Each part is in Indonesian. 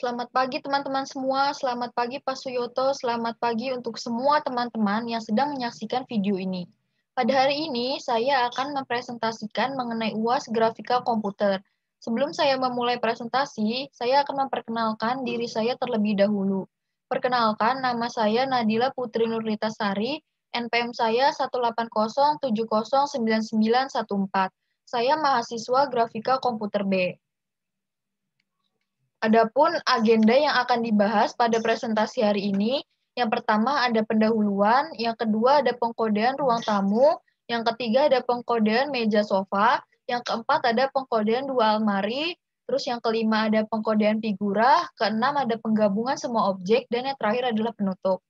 Selamat pagi teman-teman semua, selamat pagi Pak Suyoto, selamat pagi untuk semua teman-teman yang sedang menyaksikan video ini. Pada hari ini, saya akan mempresentasikan mengenai UAS grafika komputer. Sebelum saya memulai presentasi, saya akan memperkenalkan diri saya terlebih dahulu. Perkenalkan, nama saya Nadila Putri Nurlita Sari, NPM saya 180709914. Saya mahasiswa grafika komputer B. Adapun agenda yang akan dibahas pada presentasi hari ini, yang pertama ada pendahuluan, yang kedua ada pengkodean ruang tamu, yang ketiga ada pengkodean meja sofa, yang keempat ada pengkodean dua almari, terus yang kelima ada pengkodean figura, keenam ada penggabungan semua objek, dan yang terakhir adalah penutup.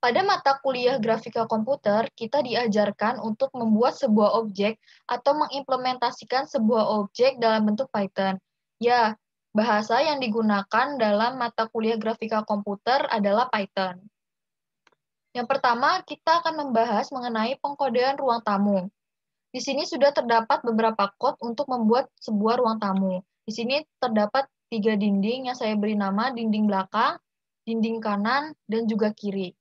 Pada mata kuliah grafika komputer, kita diajarkan untuk membuat sebuah objek atau mengimplementasikan sebuah objek dalam bentuk Python. Ya, Bahasa yang digunakan dalam mata kuliah grafika komputer adalah Python. Yang pertama, kita akan membahas mengenai pengkodean ruang tamu. Di sini sudah terdapat beberapa kode untuk membuat sebuah ruang tamu. Di sini terdapat tiga dinding yang saya beri nama dinding belakang, dinding kanan, dan juga kiri.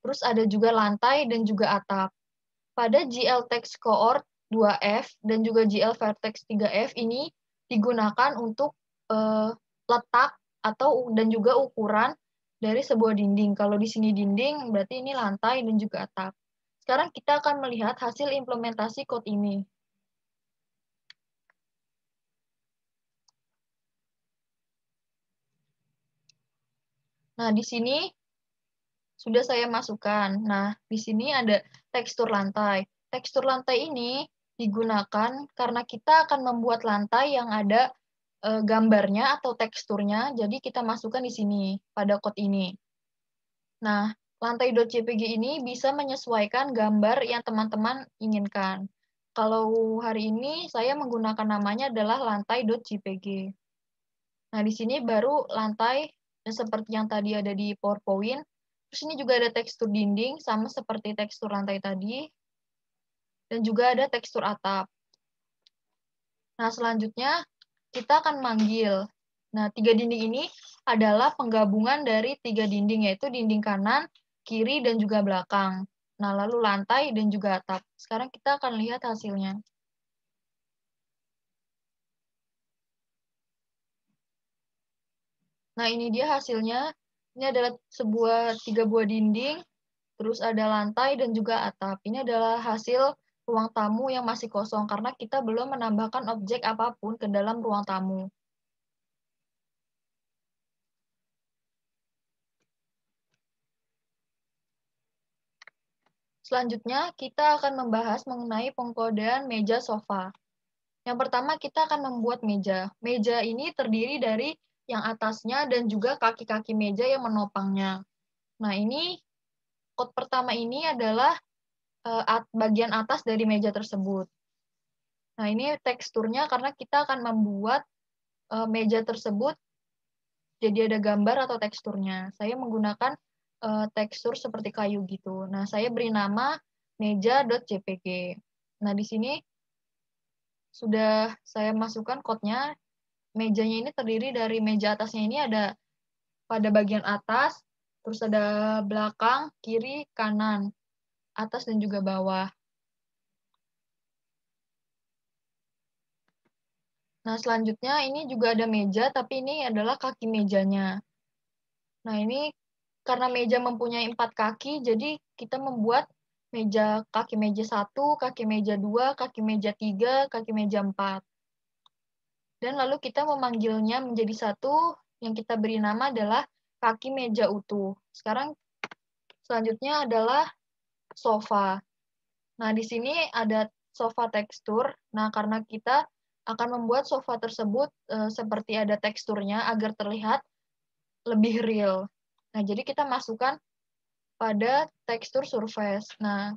Terus ada juga lantai dan juga atap. Pada GL text cohort 2F dan juga GL vertex 3F ini digunakan untuk uh, letak atau dan juga ukuran dari sebuah dinding. Kalau di sini dinding, berarti ini lantai dan juga atap. Sekarang kita akan melihat hasil implementasi code ini. Nah, di sini sudah saya masukkan. Nah, di sini ada tekstur lantai. Tekstur lantai ini digunakan karena kita akan membuat lantai yang ada uh, gambarnya atau teksturnya, jadi kita masukkan di sini pada code ini. Nah, lantai. .jpg ini bisa menyesuaikan gambar yang teman-teman inginkan. Kalau hari ini saya menggunakan namanya adalah lantai. .jpg. Nah, di sini baru lantai seperti yang tadi ada di PowerPoint. Terus ini juga ada tekstur dinding, sama seperti tekstur lantai tadi. Dan juga ada tekstur atap. Nah, selanjutnya kita akan manggil. Nah, tiga dinding ini adalah penggabungan dari tiga dinding, yaitu dinding kanan, kiri, dan juga belakang. Nah, lalu lantai dan juga atap. Sekarang kita akan lihat hasilnya. Nah, ini dia hasilnya. Ini adalah sebuah tiga buah dinding, terus ada lantai dan juga atap. Ini adalah hasil ruang tamu yang masih kosong karena kita belum menambahkan objek apapun ke dalam ruang tamu. Selanjutnya, kita akan membahas mengenai pengkodean meja sofa. Yang pertama, kita akan membuat meja. Meja ini terdiri dari yang atasnya dan juga kaki-kaki meja yang menopangnya. Nah, ini kode pertama ini adalah Eh, bagian atas dari meja tersebut. Nah, ini teksturnya karena kita akan membuat eh, meja tersebut jadi ada gambar atau teksturnya. Saya menggunakan eh, tekstur seperti kayu gitu. Nah, saya beri nama meja.jpg. Nah, di sini sudah saya masukkan kodenya. Mejanya ini terdiri dari meja atasnya ini ada pada bagian atas, terus ada belakang, kiri, kanan atas dan juga bawah. Nah, selanjutnya ini juga ada meja, tapi ini adalah kaki mejanya. Nah, ini karena meja mempunyai empat kaki, jadi kita membuat meja kaki meja satu, kaki meja dua, kaki meja tiga, kaki meja empat. Dan lalu kita memanggilnya menjadi satu yang kita beri nama adalah kaki meja utuh. Sekarang selanjutnya adalah sofa. Nah, di sini ada sofa tekstur. Nah, karena kita akan membuat sofa tersebut e, seperti ada teksturnya agar terlihat lebih real. Nah, jadi kita masukkan pada tekstur surface. Nah,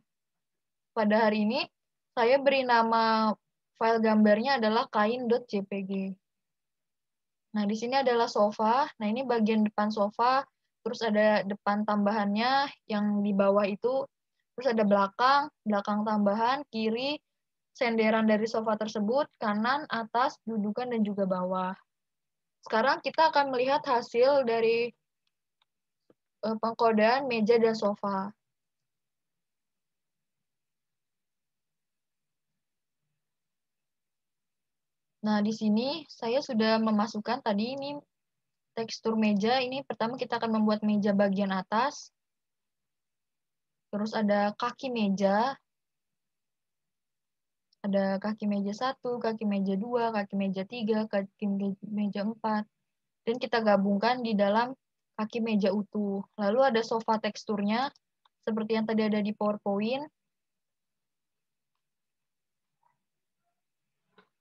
pada hari ini saya beri nama file gambarnya adalah kain.jpg. Nah, di sini adalah sofa. Nah, ini bagian depan sofa, terus ada depan tambahannya yang di bawah itu terus ada belakang, belakang tambahan, kiri, senderan dari sofa tersebut, kanan, atas, dudukan, dan juga bawah. Sekarang kita akan melihat hasil dari eh, pengkodean meja dan sofa. Nah, di sini saya sudah memasukkan tadi ini tekstur meja. Ini pertama kita akan membuat meja bagian atas. Terus ada kaki meja. Ada kaki meja satu, kaki meja dua, kaki meja tiga, kaki meja empat, Dan kita gabungkan di dalam kaki meja utuh. Lalu ada sofa teksturnya, seperti yang tadi ada di PowerPoint.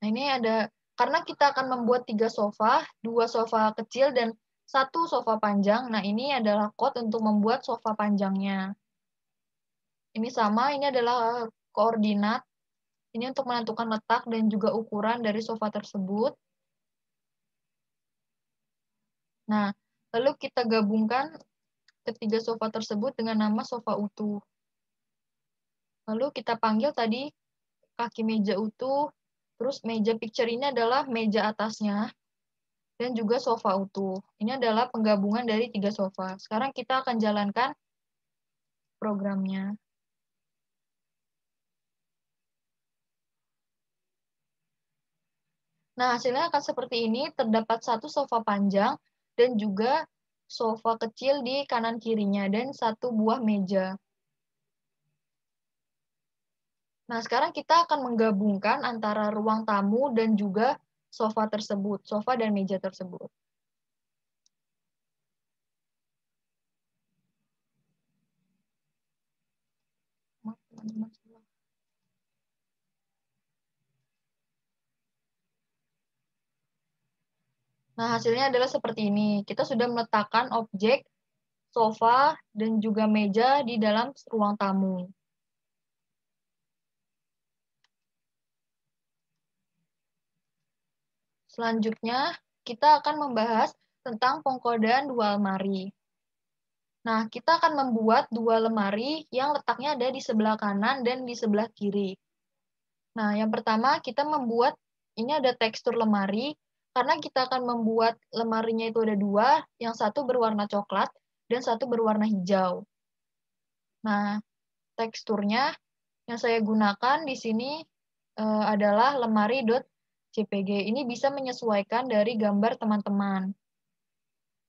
Nah, ini ada, karena kita akan membuat tiga sofa, dua sofa kecil dan satu sofa panjang. Nah, ini adalah code untuk membuat sofa panjangnya. Ini sama, ini adalah koordinat. Ini untuk menentukan letak dan juga ukuran dari sofa tersebut. Nah, lalu kita gabungkan ketiga sofa tersebut dengan nama sofa utuh. Lalu kita panggil tadi kaki meja utuh, terus meja picture ini adalah meja atasnya, dan juga sofa utuh. Ini adalah penggabungan dari tiga sofa. Sekarang kita akan jalankan programnya. Nah, hasilnya akan seperti ini, terdapat satu sofa panjang dan juga sofa kecil di kanan kirinya dan satu buah meja. Nah, sekarang kita akan menggabungkan antara ruang tamu dan juga sofa tersebut, sofa dan meja tersebut. Teman-teman Nah, hasilnya adalah seperti ini. Kita sudah meletakkan objek sofa dan juga meja di dalam ruang tamu. Selanjutnya, kita akan membahas tentang pengkodean dua lemari. Nah, kita akan membuat dua lemari yang letaknya ada di sebelah kanan dan di sebelah kiri. Nah, yang pertama kita membuat, ini ada tekstur lemari, karena kita akan membuat lemarinya itu ada dua, yang satu berwarna coklat dan satu berwarna hijau. Nah, teksturnya yang saya gunakan di sini lemari eh, adalah lemari.cpg. Ini bisa menyesuaikan dari gambar teman-teman.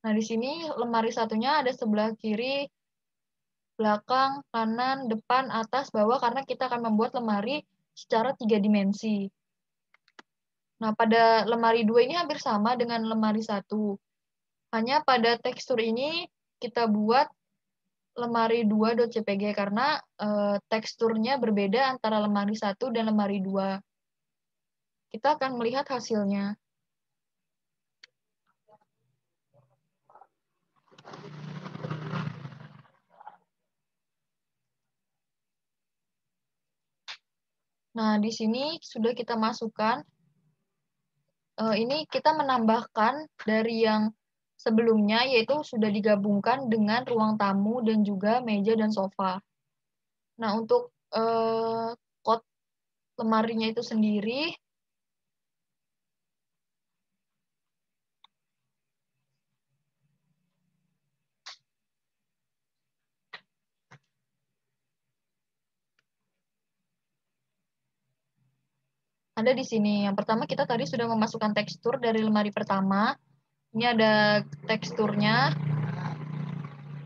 Nah, di sini lemari satunya ada sebelah kiri, belakang, kanan, depan, atas, bawah, karena kita akan membuat lemari secara tiga dimensi. Nah, pada lemari dua ini hampir sama dengan lemari satu. Hanya pada tekstur ini kita buat lemari 2.cpg karena e, teksturnya berbeda antara lemari satu dan lemari dua Kita akan melihat hasilnya. Nah, di sini sudah kita masukkan uh, ini kita menambahkan dari yang sebelumnya yaitu sudah digabungkan dengan ruang tamu dan juga meja dan sofa. Nah, untuk uh, kot lemarinya itu sendiri ada di sini. Yang pertama kita tadi sudah memasukkan tekstur dari lemari pertama. Ini ada teksturnya.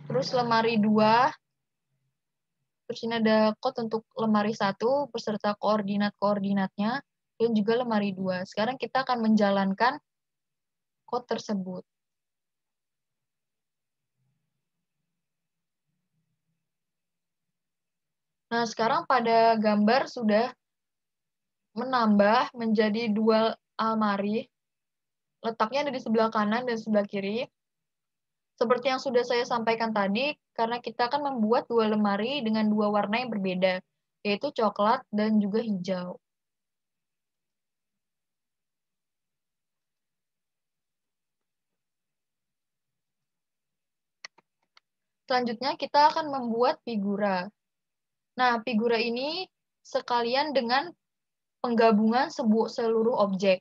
Terus lemari dua Terus ini ada code untuk lemari satu beserta koordinat-koordinatnya dan juga lemari dua Sekarang kita akan menjalankan code tersebut. Nah, sekarang pada gambar sudah menambah menjadi dua almari. Letaknya ada di sebelah kanan dan sebelah kiri. Seperti yang sudah saya sampaikan tadi, karena kita akan membuat dua lemari dengan dua warna yang berbeda, yaitu coklat dan juga hijau. Selanjutnya kita akan membuat figura. Nah, figura ini sekalian dengan penggabungan seluruh objek.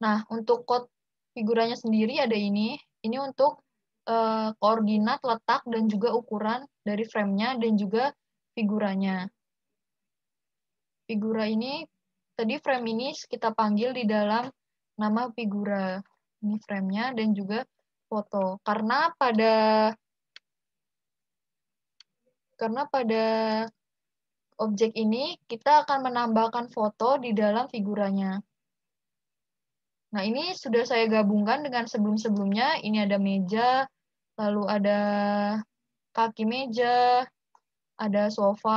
Nah, untuk kod figuranya sendiri ada ini. Ini untuk uh, koordinat letak dan juga ukuran dari framenya dan juga figuranya. Figura ini, tadi frame ini kita panggil di dalam nama figura. Ini framenya dan juga foto. Karena pada karena pada objek ini, kita akan menambahkan foto di dalam figuranya. Nah, ini sudah saya gabungkan dengan sebelum-sebelumnya. Ini ada meja, lalu ada kaki meja, ada sofa,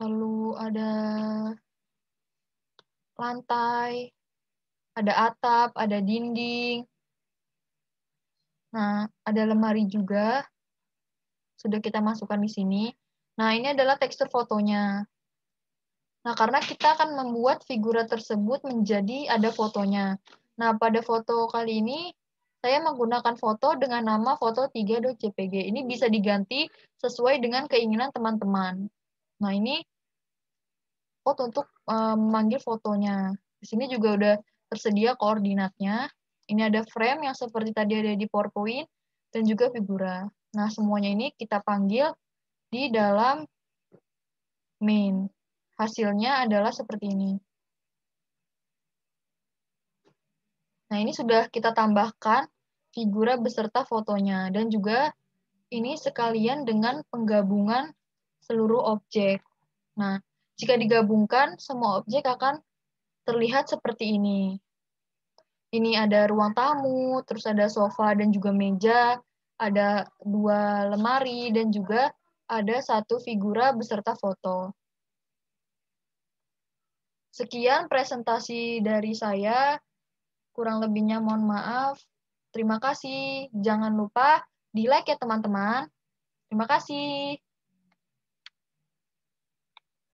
lalu ada lantai, ada atap, ada dinding, Nah, ada lemari juga. Sudah kita masukkan di sini. Nah, ini adalah tekstur fotonya. Nah, karena kita akan membuat figura tersebut menjadi ada fotonya. Nah, pada foto kali ini, saya menggunakan foto dengan nama foto 3.jpg. Ini bisa diganti sesuai dengan keinginan teman-teman. Nah, ini code untuk eh, memanggil fotonya. Di sini juga udah tersedia koordinatnya. Ini ada frame yang seperti tadi ada di PowerPoint dan juga figura. Nah, semuanya ini kita panggil di dalam main. Hasilnya adalah seperti ini. Nah, ini sudah kita tambahkan figura beserta fotonya dan juga ini sekalian dengan penggabungan seluruh objek. Nah, jika digabungkan semua objek akan terlihat seperti ini ini ada ruang tamu, terus ada sofa dan juga meja, ada dua lemari dan juga ada satu figura beserta foto. Sekian presentasi dari saya. Kurang lebihnya mohon maaf. Terima kasih. Jangan lupa di like ya teman-teman. Terima kasih.